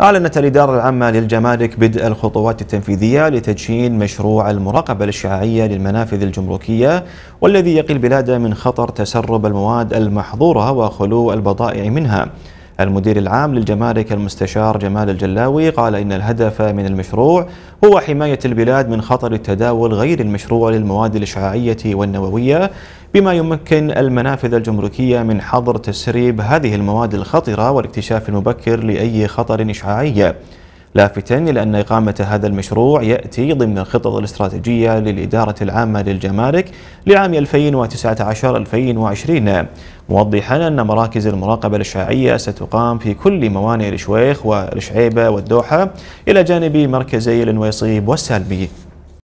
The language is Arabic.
أعلنت الإدارة العامة للجمارك بدء الخطوات التنفيذية لتدشين مشروع المراقبة الإشعاعية للمنافذ الجمركية والذي يقي البلاد من خطر تسرب المواد المحظورة وخلو البضائع منها المدير العام للجمارك المستشار جمال الجلاوي قال إن الهدف من المشروع هو حماية البلاد من خطر التداول غير المشروع للمواد الإشعاعية والنووية بما يمكن المنافذ الجمركية من حظر تسريب هذه المواد الخطرة والاكتشاف المبكر لأي خطر إشعاعي لافتا إلى أن إقامة هذا المشروع يأتي ضمن الخطط الاستراتيجية للإدارة العامة للجمارك لعام 2019-2020 موضحا أن مراكز المراقبة الإشعاعية ستقام في كل موانئ الشويخ والشعيبة والدوحة إلى جانب مركزي النويصيب والسالبي